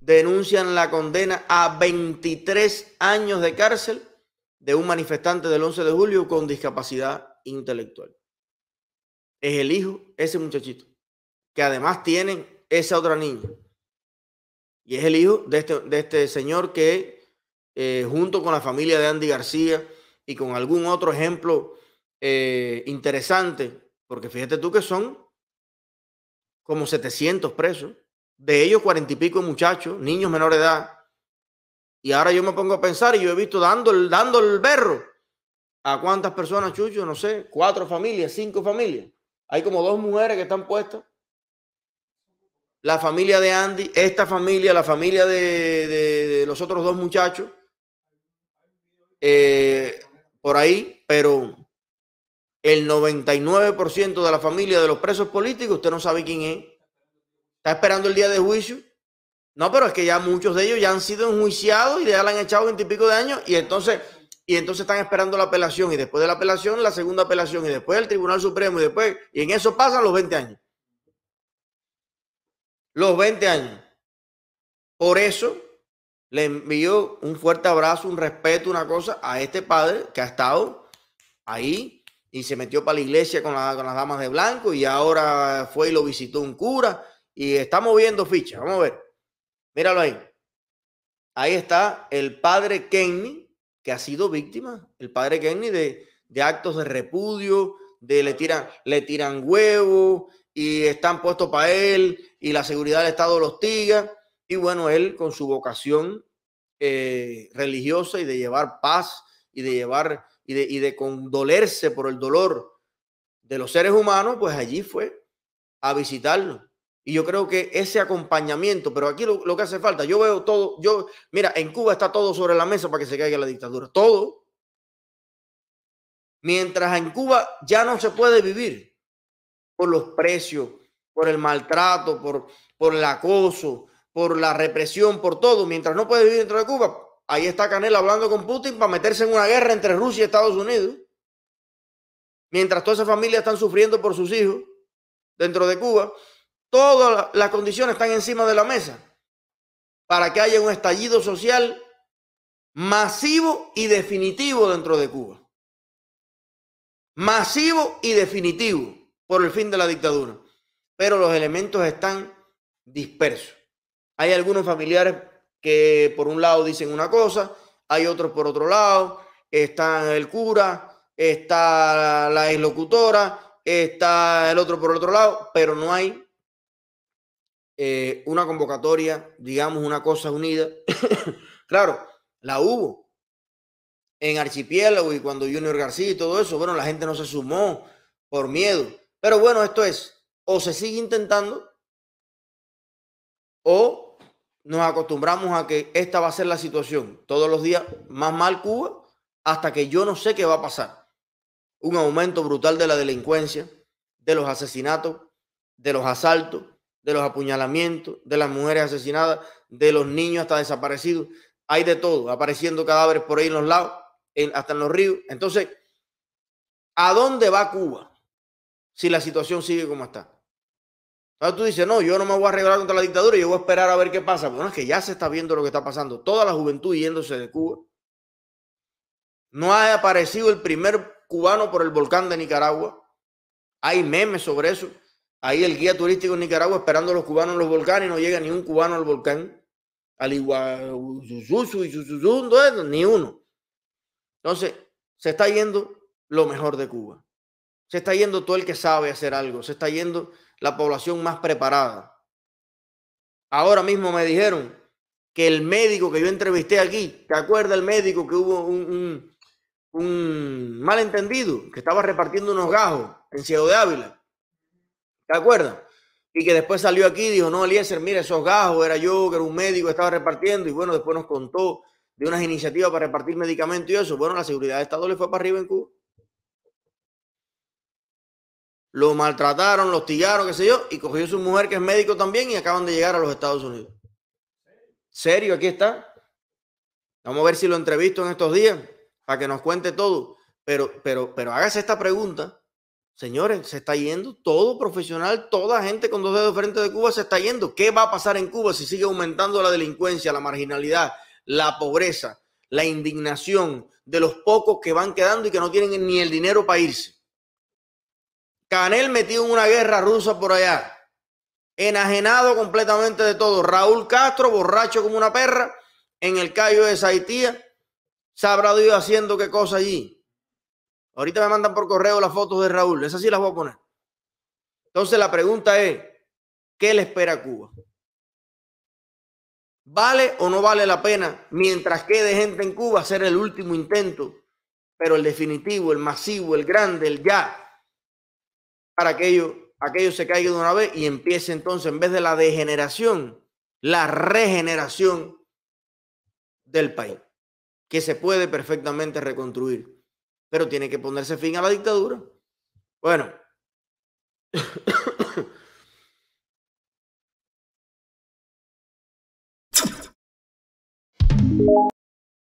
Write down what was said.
Denuncian la condena a 23 años de cárcel de un manifestante del 11 de julio con discapacidad intelectual. Es el hijo, ese muchachito, que además tiene esa otra niña. Y es el hijo de este, de este señor que, eh, junto con la familia de Andy García y con algún otro ejemplo eh, interesante, porque fíjate tú que son como 700 presos, de ellos cuarenta y pico muchachos, niños menor de edad. Y ahora yo me pongo a pensar y yo he visto dando el, dando el berro. ¿A cuántas personas, Chucho? No sé, cuatro familias, cinco familias. Hay como dos mujeres que están puestas. La familia de Andy, esta familia, la familia de, los otros dos muchachos. Eh, por ahí, pero el 99% de la familia de los presos políticos, usted no sabe quién es. Está esperando el día de juicio. No, pero es que ya muchos de ellos ya han sido enjuiciados y ya le han echado y 20 pico de años y entonces, y entonces están esperando la apelación y después de la apelación, la segunda apelación y después el Tribunal Supremo y después, y en eso pasan los 20 años. Los 20 años. Por eso le envío un fuerte abrazo, un respeto, una cosa a este padre que ha estado ahí y se metió para la iglesia con, las damas de blanco y ahora fue y lo visitó un cura y estamos viendo fichas. Vamos a ver. Míralo ahí. Ahí está el padre Kenny, que ha sido víctima, el padre Kenny de, de actos de repudio, de le tiran, le tiran huevo y están puestos para él y la seguridad del Estado lo hostiga. Y bueno, él con su vocación eh, religiosa y de llevar paz y de llevar y de, condolerse por el dolor de los seres humanos, pues allí fue a visitarlo. Y yo creo que ese acompañamiento, pero aquí lo, que hace falta, yo veo todo, yo, mira, en Cuba está todo sobre la mesa para que se caiga la dictadura, todo. Mientras en Cuba ya no se puede vivir por los precios, por el maltrato, por, por el acoso, por la represión, por todo, mientras no puede vivir dentro de Cuba, Ahí está Canela hablando con Putin para meterse en una guerra entre Rusia y Estados Unidos. Mientras todas esa familias están sufriendo por sus hijos dentro de Cuba, todas las condiciones están encima de la mesa para que haya un estallido social masivo y definitivo dentro de Cuba. Masivo y definitivo por el fin de la dictadura. Pero los elementos están dispersos. Hay algunos familiares que por un lado dicen una cosa, hay otros por otro lado, está el cura, está la locutora, está el otro por otro lado, pero no hay eh, una convocatoria, digamos, una cosa unida. claro, la hubo en Archipiélago y cuando Junior García y todo eso, bueno, la gente no se sumó por miedo. Pero bueno, esto es, o se sigue intentando, o nos acostumbramos a que esta va a ser la situación. Todos los días más mal Cuba hasta que yo no sé qué va a pasar. Un aumento brutal de la delincuencia, de los asesinatos, de los asaltos, de los apuñalamientos, de las mujeres asesinadas, de los niños hasta desaparecidos. Hay de todo, apareciendo cadáveres por ahí en los lados, hasta en los ríos. Entonces, ¿a dónde va Cuba si la situación sigue como está? tú dices, no, yo no me voy a rebelar contra la dictadura, yo voy a esperar a ver qué pasa. Bueno, es que ya se está viendo lo que está pasando. Toda la juventud yéndose de Cuba. No ha aparecido el primer cubano por el volcán de Nicaragua. Hay memes sobre eso. Ahí el guía turístico en Nicaragua esperando a los cubanos en los volcanes y no llega ni un cubano al volcán. Al igual, y eh, ni uno. Entonces, se está yendo lo mejor de Cuba. Se está yendo todo el que sabe hacer algo, se está yendo la población más preparada. Ahora mismo me dijeron que el médico que yo entrevisté aquí, ¿te acuerdas el médico que hubo un, malentendido que estaba repartiendo unos gajos en Ciudad de Ávila? ¿Te acuerdas? Y que después salió aquí y dijo, no, Eliezer, mira, esos gajos era yo, que era un médico que estaba repartiendo. Y bueno, después nos contó de unas iniciativas para repartir medicamentos y eso. Bueno, la seguridad de Estado le fue para arriba en Cuba lo maltrataron, lo hostigaron, qué sé yo, y cogió su mujer que es médico también y acaban de llegar a los Estados Unidos. Serio, aquí está. Vamos a ver si lo entrevisto en estos días para que nos cuente todo. Pero, pero, pero hágase esta pregunta. Señores, se está yendo todo profesional, toda gente con dos dedos frente de Cuba se está yendo. ¿Qué va a pasar en Cuba si sigue aumentando la delincuencia, la marginalidad, la pobreza, la indignación de los pocos que van quedando y que no tienen ni el dinero para irse? Canel metido en una guerra rusa por allá, enajenado completamente de todo. Raúl Castro, borracho como una perra, en el callo de Saitía, sabrá Dios haciendo qué cosa allí. Ahorita me mandan por correo las fotos de Raúl, esas sí las voy a poner. Entonces la pregunta es, ¿qué le espera a Cuba? ¿Vale o no vale la pena, mientras quede gente en Cuba, hacer el último intento, pero el definitivo, el masivo, el grande, el ya, para aquello, aquello se caiga de una vez y empiece entonces, en vez de la degeneración, la regeneración del país, que se puede perfectamente reconstruir, pero tiene que ponerse fin a la dictadura. Bueno,